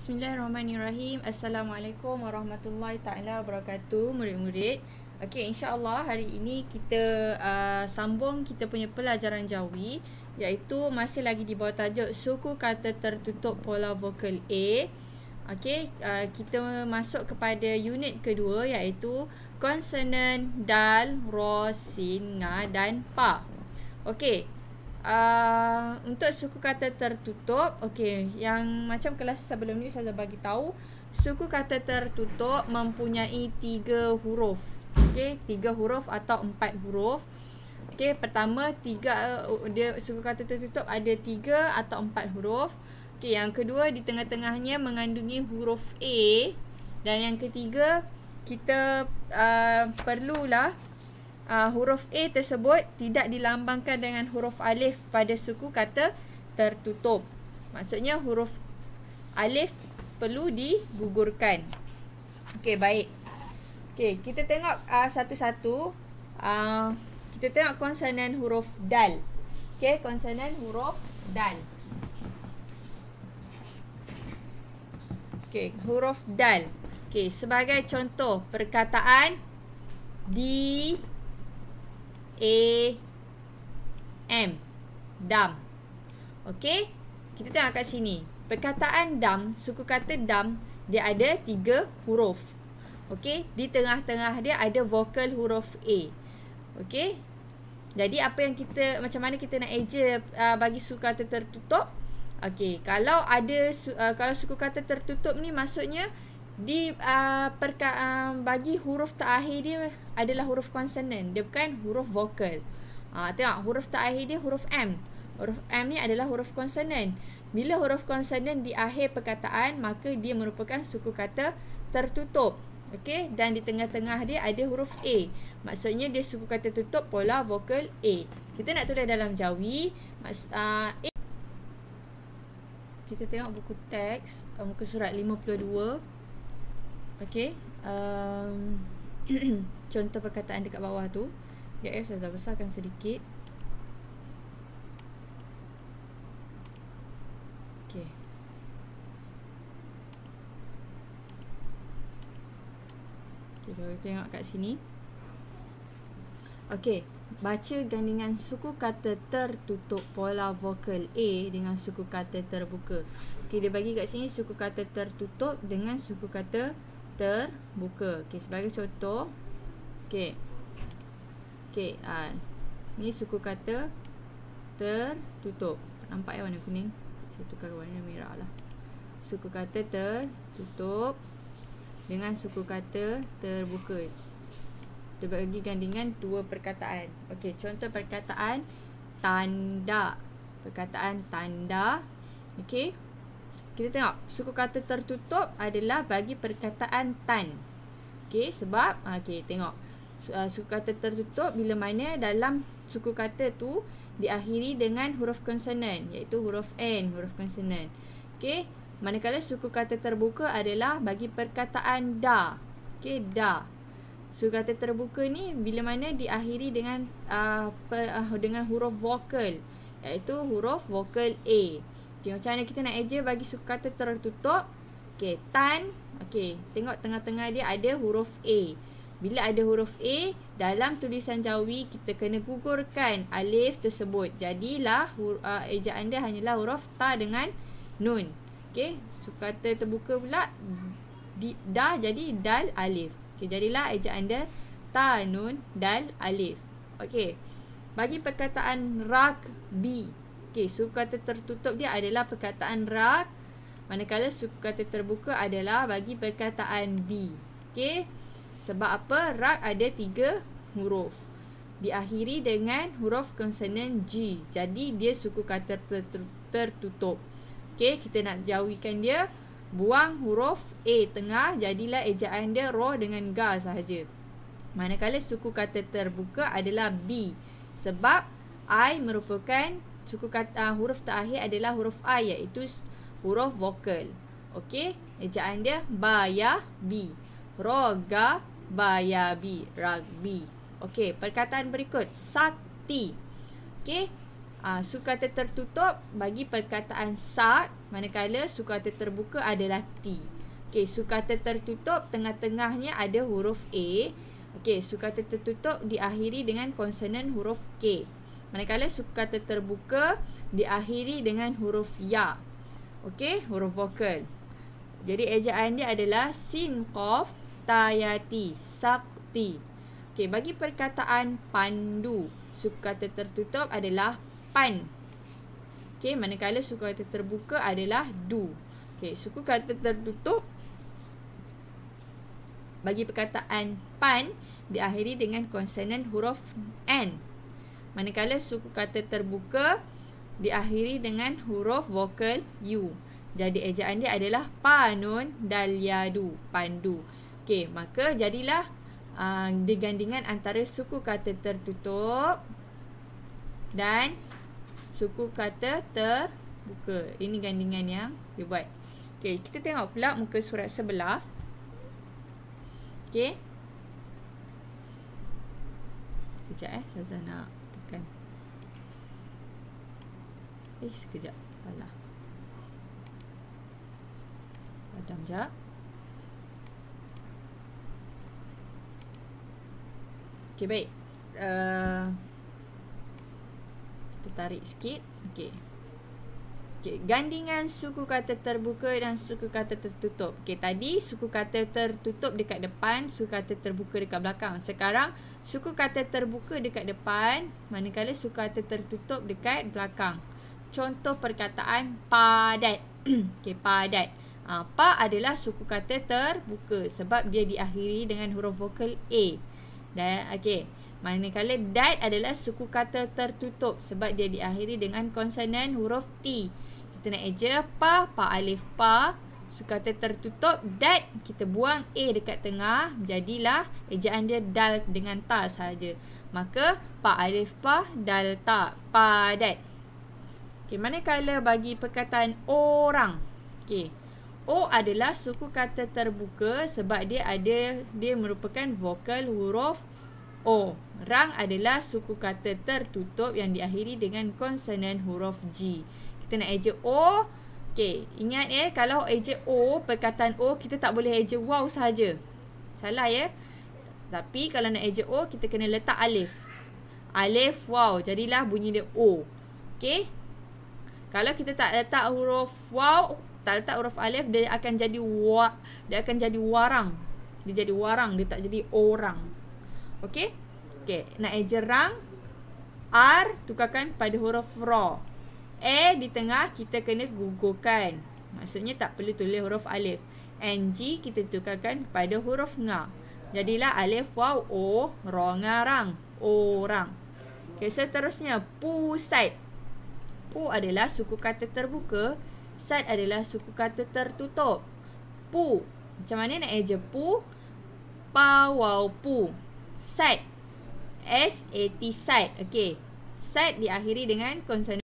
Bismillahirrahmanirrahim. Assalamualaikum warahmatullahi taala wabarakatuh, murid-murid. Okey, insya-Allah hari ini kita uh, sambung kita punya pelajaran jawi iaitu masih lagi di bawah tajuk suku kata tertutup pola vokal A. Okey, uh, kita masuk kepada unit kedua iaitu konsonan dal, ra, sin, ga dan pa. Okey, Ah, untuk suku kata tertutup, okey, yang macam kelas sebelum ni saya dah bagi tahu, suku kata tertutup mempunyai tiga huruf. Okey, tiga huruf atau empat huruf. Okey, pertama tiga oh, dia suku kata tertutup ada tiga atau empat huruf. Okey, yang kedua di tengah-tengahnya mengandungi huruf A dan yang ketiga kita uh, perlulah uh, huruf A tersebut tidak dilambangkan dengan huruf alif pada suku kata tertutup. Maksudnya huruf alif perlu digugurkan. Okey, baik. Okey, kita tengok uh, satu-satu. Uh, kita tengok konsonan huruf dal. Okey, konsonan huruf dal. Okey, huruf dal. Okey, sebagai contoh perkataan di A M dam. Okey? Kita tengok kat sini. Perkataan dam, suku kata dam, dia ada tiga huruf. Okey? Di tengah-tengah dia ada vokal huruf A. Okey? Jadi apa yang kita macam mana kita nak eja uh, bagi suku kata tertutup? Okey, kalau ada uh, kalau suku kata tertutup ni maksudnya di uh, perka, uh, bagi huruf terakhir dia adalah huruf konsonan dia bukan huruf vokal ha uh, tengok huruf terakhir dia huruf m huruf m ni adalah huruf konsonan bila huruf konsonan di akhir perkataan maka dia merupakan suku kata tertutup okey dan di tengah-tengah dia ada huruf a maksudnya dia suku kata tutup pola vokal a kita nak tulis dalam jawi maks- uh, a kita tengok buku teks muka surat 52 Okay um, Contoh perkataan dekat bawah tu ya saya dah besarkan sedikit Okay Okay, kalau kita tengok kat sini Okay, baca gandingan suku kata tertutup pola vokal A dengan suku kata terbuka Okay, dia bagi kat sini suku kata tertutup dengan suku kata terbuka. Okey, sebagai contoh. Okey. Okey, ah. Uh, ni suku kata tertutup. Nampak ya warna kuning? Saya tukar warna merah lah. Suku kata tertutup dengan suku kata terbuka. Dia bagi gandingan dua perkataan. Okey, contoh perkataan tanda. Perkataan tanda. Okey kita tengok suku kata tertutup adalah bagi perkataan tan. Okey, sebab ah, okey, tengok uh, suku kata tertutup bila mana dalam suku kata tu diakhiri dengan huruf konsonan iaitu huruf n, huruf konsonan. Okey, manakala suku kata terbuka adalah bagi perkataan da. Okey, da. Suku kata terbuka ni bila mana diakhiri dengan uh, ah, per, uh, dengan huruf vokal iaitu huruf vokal a. Okay, macam mana kita nak eja bagi suku kata tertutup. Okay, tan. Okay, tengok tengah-tengah dia ada huruf A. Bila ada huruf A, dalam tulisan jawi kita kena gugurkan alif tersebut. Jadilah hur- uh, ejaan dia hanyalah huruf ta dengan nun. Okay, suku kata terbuka pula. Di, da jadi dal alif. Okay, jadilah ejaan anda ta nun dal alif. Okay, bagi perkataan rak bi. Okey, suku kata tertutup dia adalah perkataan rak. Manakala suku kata terbuka adalah bagi perkataan b. Okey. Sebab apa? Rak ada tiga huruf. Diakhiri dengan huruf konsonan G. Jadi dia suku kata tertutup. Okey, kita nak jauhkan dia. Buang huruf A tengah. Jadilah ejaan dia ro dengan ga sahaja. Manakala suku kata terbuka adalah B. Sebab I merupakan suku kata uh, huruf terakhir adalah huruf a iaitu huruf vokal. Okey, ejaan dia baya bi. Roga baya bi. Rugby. Okey, perkataan berikut sakti. Okey. Ah uh, tertutup bagi perkataan sak manakala suku kata terbuka adalah ti. Okay, suku kata tertutup tengah-tengahnya ada huruf a. Okay, suku kata tertutup diakhiri dengan konsonan huruf k. Manakala suku kata terbuka diakhiri dengan huruf ya. Okey, huruf vokal. Jadi ejaan dia adalah sin qaf tayati sakti. Okey, bagi perkataan pandu, suku kata tertutup adalah pan. Okey, manakala suku kata terbuka adalah du. Okey, suku kata tertutup bagi perkataan pan diakhiri dengan konsonan huruf n. Manakala suku kata terbuka diakhiri dengan huruf vokal U. Jadi ejaan dia adalah panun dalyadu, pandu. Okey, maka jadilah uh, digandingan antara suku kata tertutup dan suku kata terbuka. Ini gandingan yang dia buat. Okey, kita tengok pula muka surat sebelah. Okey. Sekejap eh, Zazah nak kan eh sekejap salah padam je. ok baik uh, kita tarik sikit okay. Okay, gandingan suku kata terbuka dan suku kata tertutup. Okay, tadi suku kata tertutup dekat depan, suku kata terbuka dekat belakang. Sekarang, suku kata terbuka dekat depan, manakala suku kata tertutup dekat belakang. Contoh perkataan padat. okay, padat. Ha, pa adalah suku kata terbuka sebab dia diakhiri dengan huruf vokal A. Dan, okay. Manakala dat adalah suku kata tertutup sebab dia diakhiri dengan konsonan huruf T kita nak eja pa pa alif pa so kata tertutup dat. kita buang a dekat tengah jadilah ejaan dia dal dengan ta saja maka pa alif pa dal ta pa dat. okey mana bagi perkataan orang okey o adalah suku kata terbuka sebab dia ada dia merupakan vokal huruf O. Rang adalah suku kata tertutup yang diakhiri dengan konsonan huruf G kita nak eja O Okay, ingat eh kalau eja O, perkataan O kita tak boleh eja wow saja. Salah ya. Tapi kalau nak eja O, kita kena letak alif. Alif wow, jadilah bunyi dia O. Okay. Kalau kita tak letak huruf wow, tak letak huruf alif, dia akan jadi wa, dia akan jadi warang. Dia jadi warang, dia tak jadi orang. Okay. Okay, nak ejerang, R, tukarkan pada huruf raw. Eh di tengah kita kena gugurkan. Maksudnya tak perlu tulis huruf alif. And G kita tukarkan pada huruf nga. Jadilah alif, waw, o, rongarang. Orang. Okay, seterusnya. Pu, side. Pu adalah suku kata terbuka. Side adalah suku kata tertutup. Pu. Macam mana nak eja pu? Pa, waw, pu. Side. S-A-T, side. Okay. Side diakhiri dengan konsonan.